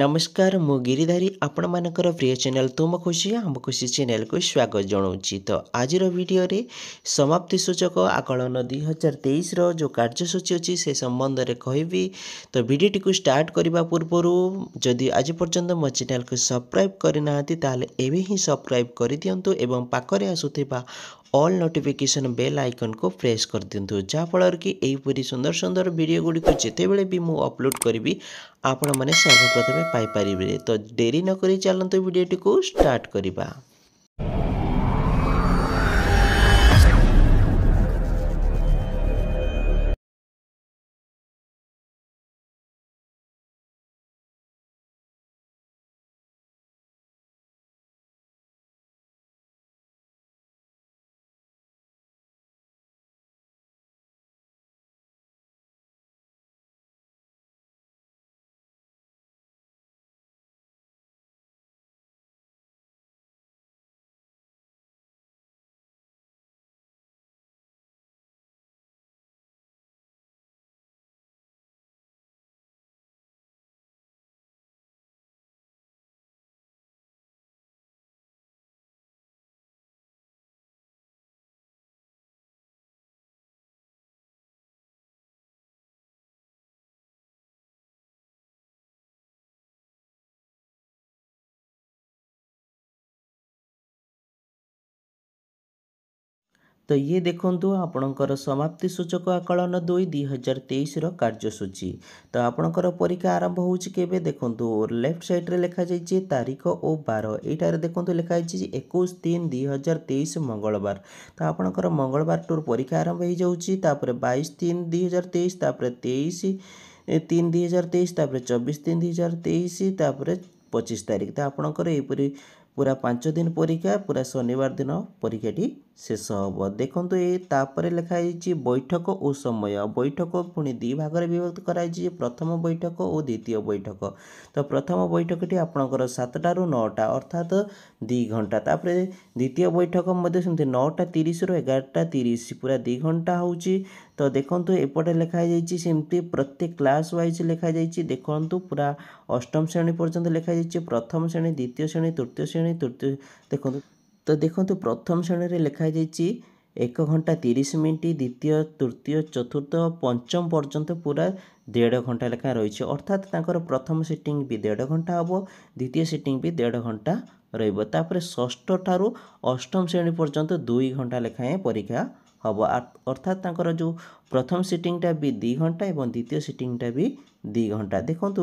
ନମସ୍କାର ମୁଁ ଗିରିଧାରୀ ଆପଣମାନଙ୍କର ପ୍ରିୟ ଚ୍ୟାନେଲ୍ ତୁମ ଖୁସି ଆମ ଖୁସି ଚ୍ୟାନେଲ୍କୁ ସ୍ୱାଗତ ଜଣାଉଛି ତ ଆଜିର ଭିଡ଼ିଓରେ ସମାପ୍ତି ସୂଚକ ଆକଳନ ଦୁଇହଜାର ତେଇଶର ଯେଉଁ କାର୍ଯ୍ୟସୂଚୀ ଅଛି ସେ ସମ୍ବନ୍ଧରେ କହିବି ତ ଭିଡ଼ିଓଟିକୁ ଷ୍ଟାର୍ଟ କରିବା ପୂର୍ବରୁ ଯଦି ଆଜି ପର୍ଯ୍ୟନ୍ତ ମୋ ଚ୍ୟାନେଲ୍କୁ ସବସ୍କ୍ରାଇବ୍ କରିନାହାନ୍ତି ତାହେଲେ ଏବେ ହିଁ ସବସ୍କ୍ରାଇବ୍ କରିଦିଅନ୍ତୁ ଏବଂ ପାଖରେ ଆସୁଥିବା ଅଲ୍ ନୋଟିଫିକେସନ୍ ବେଲ୍ ଆଇକନ୍କୁ ପ୍ରେସ୍ କରିଦିଅନ୍ତୁ ଯାହାଫଳରେ କି ଏହିପରି ସୁନ୍ଦର ସୁନ୍ଦର ଭିଡ଼ିଓ ଗୁଡ଼ିକୁ ଯେତେବେଳେ ବି ମୁଁ ଅପଲୋଡ଼ କରିବି ଆପଣମାନେ ସର୍ବପ୍ରଥମେ ପାଇପାରିବେ ତ ଡେରି ନ କରି ଚାଲନ୍ତୁ ଭିଡ଼ିଓଟିକୁ ଷ୍ଟାର୍ଟ କରିବା ତ ଇଏ ଦେଖନ୍ତୁ ଆପଣଙ୍କର ସମାପ୍ତି ସୂଚକ ଆକଳନ ଦୁଇ ଦୁଇ ହଜାର ତେଇଶର କାର୍ଯ୍ୟସୂଚୀ ତ ଆପଣଙ୍କର ପରୀକ୍ଷା ଆରମ୍ଭ ହେଉଛି କେବେ ଦେଖନ୍ତୁ ଲେଫ୍ଟ ସାଇଡ଼୍ରେ ଲେଖାଯାଇଛି ତାରିଖ ଓ ବାର ଏଇଟାରେ ଦେଖନ୍ତୁ ଲେଖାଯାଇଛି ଏକୋଇଶ ତିନି ଦୁଇ ହଜାର ତେଇଶ ମଙ୍ଗଳବାର ତ ଆପଣଙ୍କର ମଙ୍ଗଳବାର ଟୁର୍ ପରୀକ୍ଷା ଆରମ୍ଭ ହୋଇଯାଉଛି ତାପରେ ବାଇଶ ତିନି ଦୁଇ ହଜାର ତେଇଶ ତାପରେ ତେଇଶ ତିନି ଦୁଇ ହଜାର ତେଇଶ ତାପରେ ଚବିଶ ତିନି ଦୁଇ ହଜାର ତେଇଶ ତାପରେ ପଚିଶ ତାରିଖ ତ ଆପଣଙ୍କର ଏହିପରି ପୁରା ପାଞ୍ଚ ଦିନ ପରୀକ୍ଷା ପୁରା ଶନିବାର ଦିନ ପରୀକ୍ଷାଟି ଶେଷ ହେବ ଦେଖନ୍ତୁ ଏ ତାପରେ ଲେଖାଯାଇଛି ବୈଠକ ଓ ସମୟ ବୈଠକ ପୁଣି ଦୁଇ ଭାଗରେ ବିଭକ୍ତ କରାଯାଇଛି ଯେ ପ୍ରଥମ ବୈଠକ ଓ ଦ୍ୱିତୀୟ ବୈଠକ ତ ପ୍ରଥମ ବୈଠକଟି ଆପଣଙ୍କର ସାତଟାରୁ ନଅଟା ଅର୍ଥାତ ଦୁଇ ଘଣ୍ଟା ତାପରେ ଦ୍ୱିତୀୟ ବୈଠକ ମଧ୍ୟ ସେମିତି ନଅଟା ତିରିଶରୁ ଏଗାରଟା ତିରିଶ ପୁରା ଦୁଇ ଘଣ୍ଟା ହେଉଛି ତ ଦେଖନ୍ତୁ ଏପଟେ ଲେଖାଯାଇଛି ସେମିତି ପ୍ରତ୍ୟେକ କ୍ଲାସ୍ ୱାଇଜ୍ ଲେଖାଯାଇଛି ଦେଖନ୍ତୁ ପୁରା ଅଷ୍ଟମ ଶ୍ରେଣୀ ପର୍ଯ୍ୟନ୍ତ ଲେଖାଯାଇଛି ପ୍ରଥମ ଶ୍ରେଣୀ ଦ୍ୱିତୀୟ ଶ୍ରେଣୀ ତୃତୀୟ ଶ୍ରେଣୀ ତୃତୀୟ ଦେଖନ୍ତୁ ତ ଦେଖନ୍ତୁ ପ୍ରଥମ ଶ୍ରେଣୀରେ ଲେଖାଯାଇଛି ଏକ ଘଣ୍ଟା ତିରିଶ ମିନିଟ୍ ଦ୍ୱିତୀୟ ତୃତୀୟ ଚତୁର୍ଥ ପଞ୍ଚମ ପର୍ଯ୍ୟନ୍ତ ପୁରା ଦେଢ଼ ଘଣ୍ଟା ଲେଖା ରହିଛି ଅର୍ଥାତ୍ ତାଙ୍କର ପ୍ରଥମ ସିଟିଂ ବି ଦେଢ଼ ଘଣ୍ଟା ହେବ ଦ୍ୱିତୀୟ ସିଟିଂ ବି ଦେଢ଼ ଘଣ୍ଟା ରହିବ ତାପରେ ଷଷ୍ଠଠାରୁ ଅଷ୍ଟମ ଶ୍ରେଣୀ ପର୍ଯ୍ୟନ୍ତ ଦୁଇ ଘଣ୍ଟା ଲେଖାଏଁ ପରୀକ୍ଷା ହେବ ଅର୍ଥାତ୍ ତାଙ୍କର ଯେଉଁ ପ୍ରଥମ ସିଟିଂଟା ବି ଦୁଇ ଘଣ୍ଟା ଏବଂ ଦ୍ୱିତୀୟ ସିଟିଂଟା ବି ଦୁଇ ଘଣ୍ଟା ଦେଖନ୍ତୁ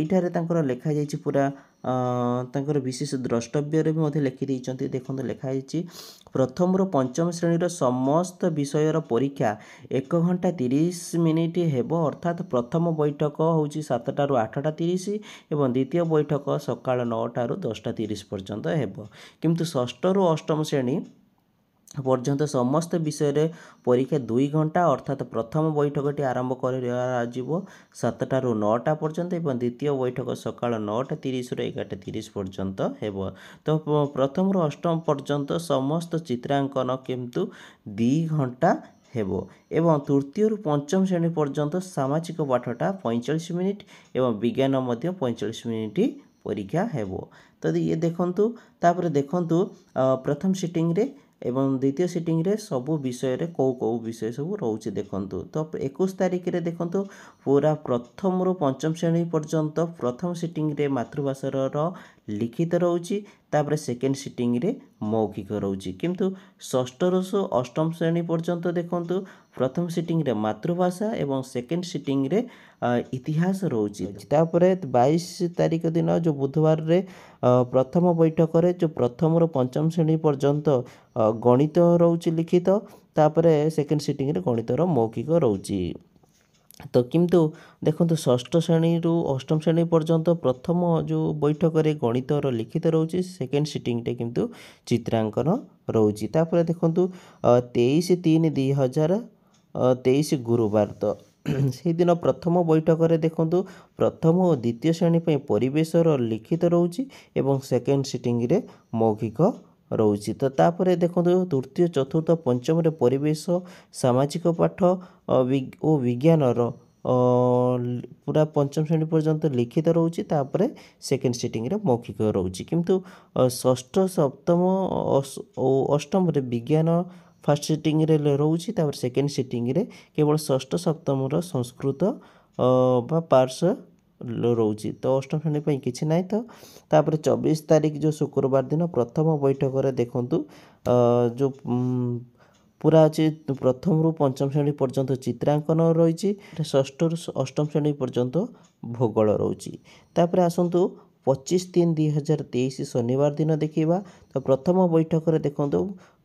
ଏଇଠାରେ ତାଙ୍କର ଲେଖାଯାଇଛି ପୁରା ତାଙ୍କର ବିଶେଷ ଦ୍ରଷ୍ଟବ୍ୟରେ ବି ମଧ୍ୟ ଲେଖିଦେଇଛନ୍ତି ଦେଖନ୍ତୁ ଲେଖାଯାଇଛି ପ୍ରଥମରୁ ପଞ୍ଚମ ଶ୍ରେଣୀର ସମସ୍ତ ବିଷୟର ପରୀକ୍ଷା ଏକ ଘଣ୍ଟା ତିରିଶ ମିନିଟ୍ ହେବ ଅର୍ଥାତ୍ ପ୍ରଥମ ବୈଠକ ହେଉଛି ସାତଟାରୁ ଆଠଟା ତିରିଶ ଏବଂ ଦ୍ୱିତୀୟ ବୈଠକ ସକାଳ ନଅଟାରୁ ଦଶଟା ତିରିଶ ପର୍ଯ୍ୟନ୍ତ ହେବ କିନ୍ତୁ ଷଷ୍ଠରୁ ଅଷ୍ଟମ ଶ୍ରେଣୀ ପର୍ଯ୍ୟନ୍ତ ସମସ୍ତ ବିଷୟରେ ପରୀକ୍ଷା ଦୁଇ ଘଣ୍ଟା ଅର୍ଥାତ୍ ପ୍ରଥମ ବୈଠକଟି ଆରମ୍ଭ କରାଯିବ ସାତଟାରୁ ନଅଟା ପର୍ଯ୍ୟନ୍ତ ଏବଂ ଦ୍ୱିତୀୟ ବୈଠକ ସକାଳ ନଅଟା ତିରିଶରୁ ଏଗାରଟା ତିରିଶ ପର୍ଯ୍ୟନ୍ତ ହେବ ତ ପ୍ରଥମରୁ ଅଷ୍ଟମ ପର୍ଯ୍ୟନ୍ତ ସମସ୍ତ ଚିତ୍ରାଙ୍କନ କିନ୍ତୁ ଦୁଇ ଘଣ୍ଟା ହେବ ଏବଂ ତୃତୀୟରୁ ପଞ୍ଚମ ଶ୍ରେଣୀ ପର୍ଯ୍ୟନ୍ତ ସାମାଜିକ ପାଠଟା ପଇଁଚାଳିଶ ମିନିଟ୍ ଏବଂ ବିଜ୍ଞାନ ମଧ୍ୟ ପଇଁଚାଳିଶ ମିନିଟ୍ ପରୀକ୍ଷା ହେବ ତ ଇଏ ଦେଖନ୍ତୁ ତାପରେ ଦେଖନ୍ତୁ ପ୍ରଥମ ସିଟିଂରେ ଏବଂ ଦ୍ୱିତୀୟ ସିଟିଂରେ ସବୁ ବିଷୟରେ କେଉଁ କେଉଁ ବିଷୟ ସବୁ ରହୁଛି ଦେଖନ୍ତୁ ତ ଏକୋଇଶ ତାରିଖରେ ଦେଖନ୍ତୁ ପୁରା ପ୍ରଥମରୁ ପଞ୍ଚମ ଶ୍ରେଣୀ ପର୍ଯ୍ୟନ୍ତ ପ୍ରଥମ ସିଟିଂରେ ମାତୃଭାଷାର ଲିଖିତ ରହୁଛି ତାପରେ ସେକେଣ୍ଡ ସିଟିଂରେ ମୌଖିକ ରହୁଛି କିନ୍ତୁ ଷଷ୍ଠରୁ ସୁ ଅଷ୍ଟମ ଶ୍ରେଣୀ ପର୍ଯ୍ୟନ୍ତ ଦେଖନ୍ତୁ ପ୍ରଥମ ସିଟିଂରେ ମାତୃଭାଷା ଏବଂ ସେକେଣ୍ଡ ସିଟିଂରେ ଇତିହାସ ରହୁଛି ତାପରେ ବାଇଶ ତାରିଖ ଦିନ ଯେଉଁ ବୁଧବାରରେ ପ୍ରଥମ ବୈଠକରେ ଯେଉଁ ପ୍ରଥମରୁ ପଞ୍ଚମ ଶ୍ରେଣୀ ପର୍ଯ୍ୟନ୍ତ ଗଣିତ ରହୁଛି ଲିଖିତ ତାପରେ ସେକେଣ୍ଡ ସିଟିଂରେ ଗଣିତର ମୌଖିକ ରହୁଛି ତ କିନ୍ତୁ ଦେଖନ୍ତୁ ଷଷ୍ଠ ଶ୍ରେଣୀରୁ ଅଷ୍ଟମ ଶ୍ରେଣୀ ପର୍ଯ୍ୟନ୍ତ ପ୍ରଥମ ଯେଉଁ ବୈଠକରେ ଗଣିତର ଲିଖିତ ରହୁଛି ସେକେଣ୍ଡ ସିଟିଂଟା କିନ୍ତୁ ଚିତ୍ରାଙ୍କନ ରହୁଛି ତାପରେ ଦେଖନ୍ତୁ ତେଇଶ ତିନି ଦୁଇ ହଜାର ତେଇଶ ଗୁରୁବାର ତ ସେଇଦିନ ପ୍ରଥମ ବୈଠକରେ ଦେଖନ୍ତୁ ପ୍ରଥମ ଓ ଦ୍ୱିତୀୟ ଶ୍ରେଣୀ ପାଇଁ ପରିବେଶର ଲିଖିତ ରହୁଛି ଏବଂ ସେକେଣ୍ଡ ସିଟିଂରେ ମୌଖିକ ରହୁଛି ତ ତାପରେ ଦେଖନ୍ତୁ ତୃତୀୟ ଚତୁର୍ଥ ପଞ୍ଚମରେ ପରିବେଶ ସାମାଜିକ ପାଠ ଓ ବିଜ୍ଞାନର ପୁରା ପଞ୍ଚମ ଶ୍ରେଣୀ ପର୍ଯ୍ୟନ୍ତ ଲିଖିତ ରହୁଛି ତାପରେ ସେକେଣ୍ଡ ସିଟିଂରେ ମୌଖିକ ରହୁଛି କିନ୍ତୁ ଷଷ୍ଠ ସପ୍ତମ ଓ ଅଷ୍ଟମରେ ବିଜ୍ଞାନ ଫାର୍ଷ୍ଟ ସିଟିଂରେ ରହୁଛି ତାପରେ ସେକେଣ୍ଡ ସିଟିଂରେ କେବଳ ଷଷ୍ଠ ସପ୍ତମର ସଂସ୍କୃତ ବା ପାର୍ଶ୍ୱ ରହୁଛି ତ ଅଷ୍ଟମ ଶ୍ରେଣୀ ପାଇଁ କିଛି ନାହିଁ ତ ତାପରେ ଚବିଶ ତାରିଖ ଯେଉଁ ଶୁକ୍ରବାର ଦିନ ପ୍ରଥମ ବୈଠକରେ ଦେଖନ୍ତୁ ଯେଉଁ ପୁରା ଅଛି ପ୍ରଥମରୁ ପଞ୍ଚମ ଶ୍ରେଣୀ ପର୍ଯ୍ୟନ୍ତ ଚିତ୍ରାଙ୍କନ ରହିଛି ଷଷ୍ଠରୁ ଅଷ୍ଟମ ଶ୍ରେଣୀ ପର୍ଯ୍ୟନ୍ତ ଭୂଗୋଳ ରହୁଛି ତାପରେ ଆସନ୍ତୁ ପଚିଶ ତିନ ଦୁଇ ହଜାର ତେଇଶ ଶନିବାର ଦିନ ଦେଖିବା ତ ପ୍ରଥମ ବୈଠକରେ ଦେଖନ୍ତୁ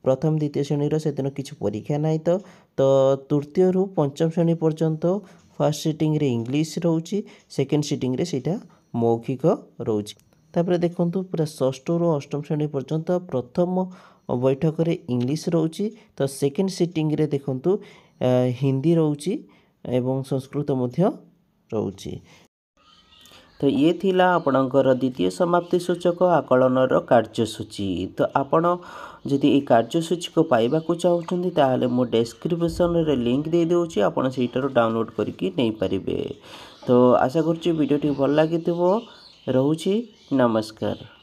ପ୍ରଥମ ଦ୍ୱିତୀୟ ଶ୍ରେଣୀର ସେଦିନ କିଛି ପରୀକ୍ଷା ନାହିଁ ତ ତ ତୃତୀୟରୁ ପଞ୍ଚମ ଶ୍ରେଣୀ ପର୍ଯ୍ୟନ୍ତ ଫାର୍ଷ୍ଟ ସିଟିଂରେ ଇଂଲିଶ ରହୁଛି ସେକେଣ୍ଡ ସିଟିଂରେ ସେଇଟା ମୌଖିକ ରହୁଛି ତାପରେ ଦେଖନ୍ତୁ ପୁରା ଷଷ୍ଠରୁ ଅଷ୍ଟମ ଶ୍ରେଣୀ ପର୍ଯ୍ୟନ୍ତ ପ୍ରଥମ ବୈଠକରେ ଇଂଲିଶ ରହୁଛି ତ ସେକେଣ୍ଡ ସିଟିଂରେ ଦେଖନ୍ତୁ ହିନ୍ଦୀ ରହୁଛି ଏବଂ ସଂସ୍କୃତ ମଧ୍ୟ ରହୁଛି ତ ଇଏ ଥିଲା ଆପଣଙ୍କର ଦ୍ୱିତୀୟ ସମାପ୍ତି ସୂଚକ ଆକଳନର କାର୍ଯ୍ୟସୂଚୀ ତ ଆପଣ ଯଦି ଏଇ କାର୍ଯ୍ୟସୂଚୀକୁ ପାଇବାକୁ ଚାହୁଁଛନ୍ତି ତାହେଲେ ମୁଁ ଡେସ୍କ୍ରିପସନ୍ରେ ଲିଙ୍କ୍ ଦେଇଦେଉଛି ଆପଣ ସେଇଟାରୁ ଡାଉନଲୋଡ଼୍ କରିକି ନେଇପାରିବେ ତ ଆଶା କରୁଛି ଭିଡ଼ିଓଟି ଭଲ ଲାଗିଥିବ ରହୁଛି ନମସ୍କାର